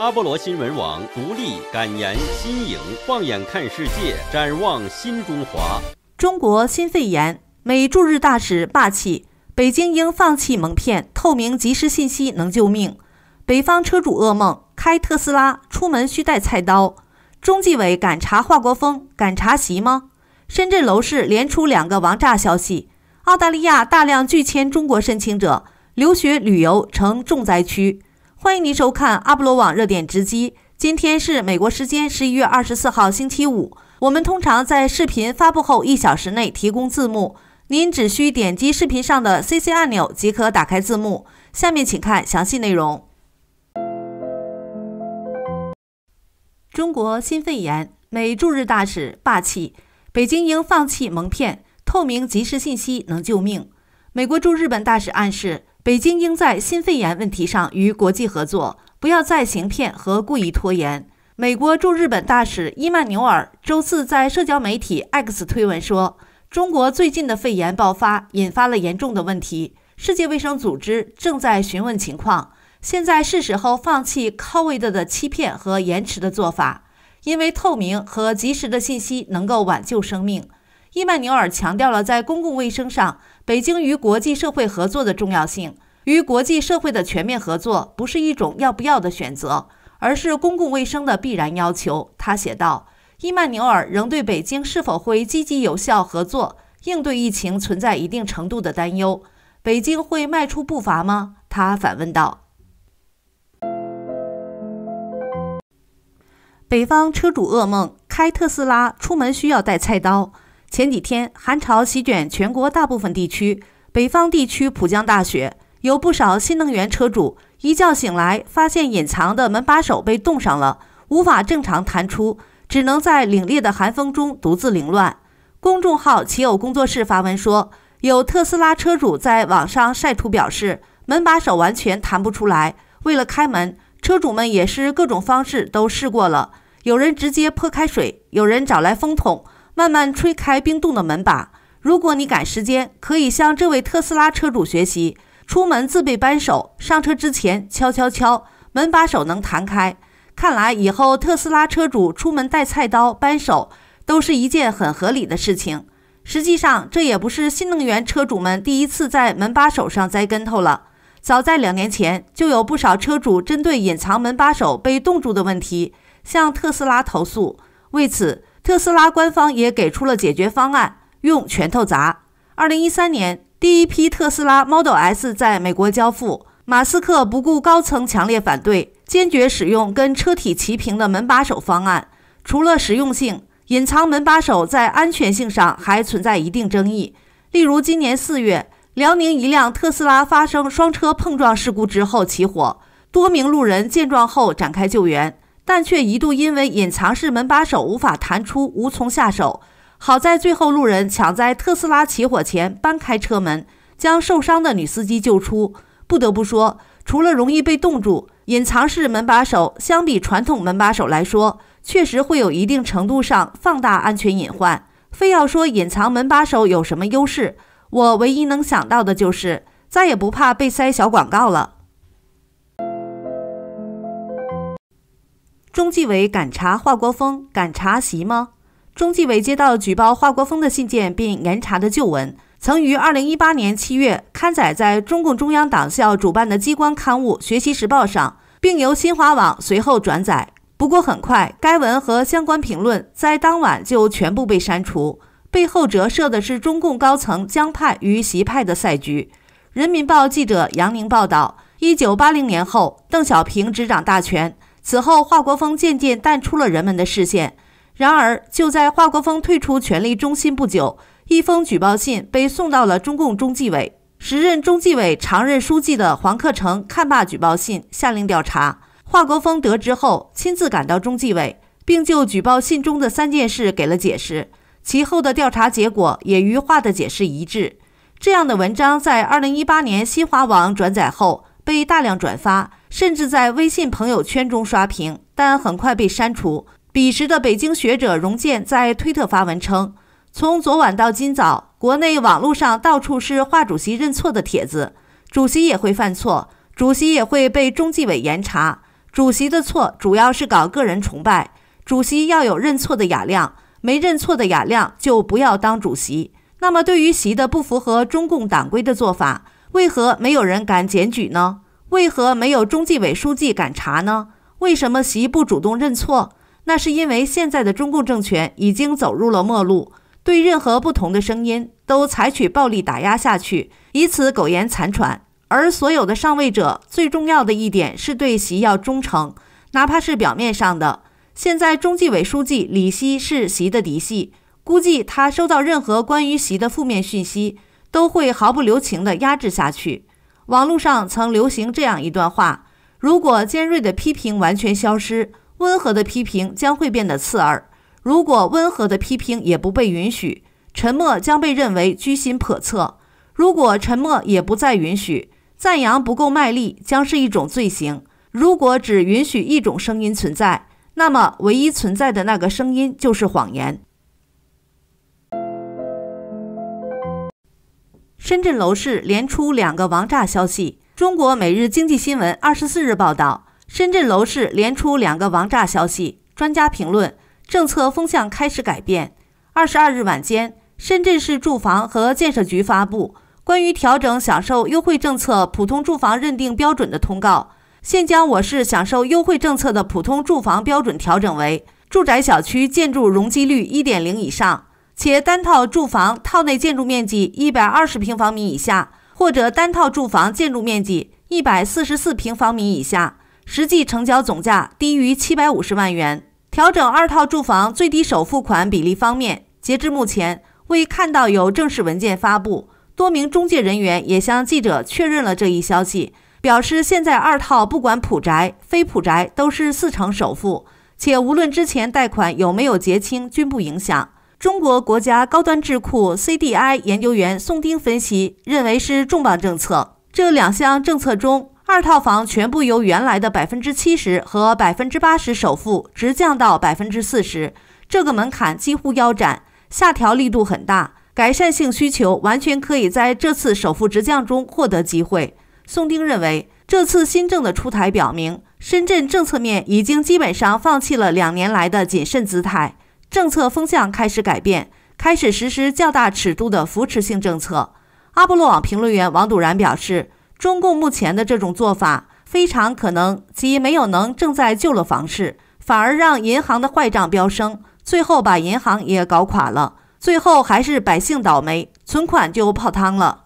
阿波罗新闻网独立敢言新颖，放眼看世界，展望新中华。中国新肺炎，美驻日大使霸气，北京应放弃蒙骗，透明及时信息能救命。北方车主噩梦，开特斯拉出门需带菜刀。中纪委敢查华国锋，敢查席吗？深圳楼市连出两个王炸消息。澳大利亚大量拒签中国申请者，留学旅游成重灾区。欢迎您收看阿波罗网热点直击。今天是美国时间十一月二十四号星期五。我们通常在视频发布后一小时内提供字幕，您只需点击视频上的 CC 按钮即可打开字幕。下面请看详细内容。中国新肺炎，美驻日大使霸气，北京应放弃蒙骗，透明及时信息能救命。美国驻日本大使暗示。北京应在新肺炎问题上与国际合作，不要再行骗和故意拖延。美国驻日本大使伊曼纽尔周四在社交媒体 X 推文说：“中国最近的肺炎爆发引发了严重的问题，世界卫生组织正在询问情况。现在是时候放弃 Covid 的欺骗和延迟的做法，因为透明和及时的信息能够挽救生命。”伊曼纽尔强调了在公共卫生上。北京与国际社会合作的重要性，与国际社会的全面合作不是一种要不要的选择，而是公共卫生的必然要求。他写道：“伊曼纽尔仍对北京是否会积极有效合作应对疫情存在一定程度的担忧。北京会迈出步伐吗？”他反问道。北方车主噩梦：开特斯拉出门需要带菜刀。前几天寒潮席卷全国大部分地区，北方地区普降大雪，有不少新能源车主一觉醒来，发现隐藏的门把手被冻上了，无法正常弹出，只能在凛冽的寒风中独自凌乱。公众号“骑友工作室”发文说，有特斯拉车主在网上晒图表示，门把手完全弹不出来。为了开门，车主们也是各种方式都试过了，有人直接泼开水，有人找来风筒。慢慢吹开冰冻的门把。如果你赶时间，可以向这位特斯拉车主学习：出门自备扳手，上车之前敲敲敲门把手，能弹开。看来以后特斯拉车主出门带菜刀、扳手都是一件很合理的事情。实际上，这也不是新能源车主们第一次在门把手上栽跟头了。早在两年前，就有不少车主针对隐藏门把手被冻住的问题向特斯拉投诉，为此。特斯拉官方也给出了解决方案，用拳头砸。二零一三年，第一批特斯拉 Model S 在美国交付，马斯克不顾高层强烈反对，坚决使用跟车体齐平的门把手方案。除了实用性，隐藏门把手在安全性上还存在一定争议。例如，今年四月，辽宁一辆特斯拉发生双车碰撞事故之后起火，多名路人见状后展开救援。但却一度因为隐藏式门把手无法弹出，无从下手。好在最后路人抢在特斯拉起火前搬开车门，将受伤的女司机救出。不得不说，除了容易被冻住，隐藏式门把手相比传统门把手来说，确实会有一定程度上放大安全隐患。非要说隐藏门把手有什么优势，我唯一能想到的就是再也不怕被塞小广告了。中纪委敢查华国锋，敢查习吗？中纪委接到举报华国锋的信件并严查的旧闻，曾于二零一八年七月刊载在中共中央党校主办的机关刊物《学习时报》上，并由新华网随后转载。不过，很快该文和相关评论在当晚就全部被删除。背后折射的是中共高层江派与习派的赛局。人民报记者杨宁报道：一九八零年后，邓小平执掌大权。此后，华国锋渐渐淡出了人们的视线。然而，就在华国锋退出权力中心不久，一封举报信被送到了中共中纪委。时任中纪委常任书记的黄克诚看罢举报信，下令调查。华国锋得知后，亲自赶到中纪委，并就举报信中的三件事给了解释。其后的调查结果也与华的解释一致。这样的文章在二零一八年新华网转载后，被大量转发。甚至在微信朋友圈中刷屏，但很快被删除。彼时的北京学者荣建在推特发文称：“从昨晚到今早，国内网络上到处是华主席认错的帖子。主席也会犯错，主席也会被中纪委严查。主席的错主要是搞个人崇拜。主席要有认错的雅量，没认错的雅量就不要当主席。”那么，对于习的不符合中共党规的做法，为何没有人敢检举呢？为何没有中纪委书记敢查呢？为什么习不主动认错？那是因为现在的中共政权已经走入了末路，对任何不同的声音都采取暴力打压下去，以此苟延残喘。而所有的上位者最重要的一点是对习要忠诚，哪怕是表面上的。现在中纪委书记李希是习的嫡系，估计他收到任何关于习的负面讯息，都会毫不留情地压制下去。网络上曾流行这样一段话：如果尖锐的批评完全消失，温和的批评将会变得刺耳；如果温和的批评也不被允许，沉默将被认为居心叵测；如果沉默也不再允许，赞扬不够卖力将是一种罪行；如果只允许一种声音存在，那么唯一存在的那个声音就是谎言。深圳楼市连出两个王炸消息。中国每日经济新闻二十四日报道，深圳楼市连出两个王炸消息。专家评论，政策风向开始改变。二十二日晚间，深圳市住房和建设局发布关于调整享受优惠政策普通住房认定标准的通告，现将我市享受优惠政策的普通住房标准调整为住宅小区建筑容积率一点零以上。且单套住房套内建筑面积一百二十平方米以下，或者单套住房建筑面积一百四十四平方米以下，实际成交总价低于七百五十万元。调整二套住房最低首付款比例方面，截至目前未看到有正式文件发布。多名中介人员也向记者确认了这一消息，表示现在二套不管普宅、非普宅都是四成首付，且无论之前贷款有没有结清，均不影响。中国国家高端智库 CDI 研究员宋丁分析认为，是重磅政策。这两项政策中，二套房全部由原来的百分之七十和百分之八十首付，直降到百分之四十，这个门槛几乎腰斩，下调力度很大。改善性需求完全可以在这次首付直降中获得机会。宋丁认为，这次新政的出台表明，深圳政策面已经基本上放弃了两年来的谨慎姿态。政策风向开始改变，开始实施较大尺度的扶持性政策。阿波罗网评论员王笃然表示，中共目前的这种做法非常可能即没有能正在救了房市，反而让银行的坏账飙升，最后把银行也搞垮了，最后还是百姓倒霉，存款就泡汤了。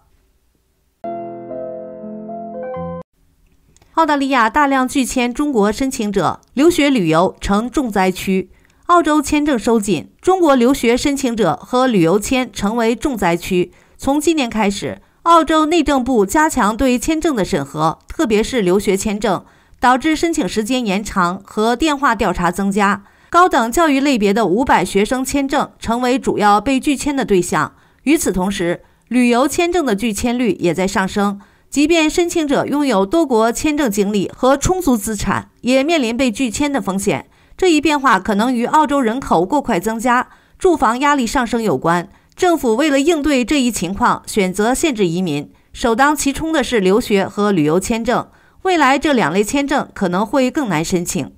澳大利亚大量拒签中国申请者，留学旅游成重灾区。澳洲签证收紧，中国留学申请者和旅游签成为重灾区。从今年开始，澳洲内政部加强对签证的审核，特别是留学签证，导致申请时间延长和电话调查增加。高等教育类别的五百学生签证成为主要被拒签的对象。与此同时，旅游签证的拒签率也在上升。即便申请者拥有多国签证经历和充足资产，也面临被拒签的风险。这一变化可能与澳洲人口过快增加、住房压力上升有关。政府为了应对这一情况，选择限制移民，首当其冲的是留学和旅游签证。未来这两类签证可能会更难申请。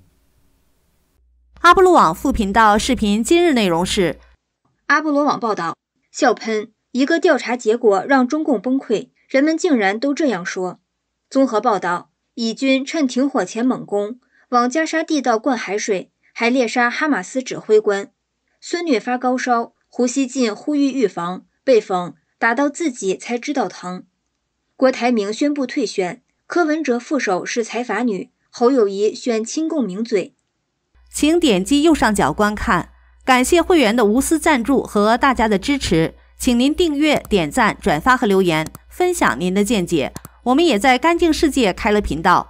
阿波罗网副频道视频今日内容是：阿波罗网报道，笑喷！一个调查结果让中共崩溃，人们竟然都这样说。综合报道，以军趁停火前猛攻。往加沙地道灌海水，还猎杀哈马斯指挥官。孙虐发高烧，胡锡进呼吁预防被讽打到自己才知道疼。郭台铭宣布退选，柯文哲副手是财阀女侯友谊选亲共名嘴。请点击右上角观看，感谢会员的无私赞助和大家的支持，请您订阅、点赞、转发和留言，分享您的见解。我们也在干净世界开了频道。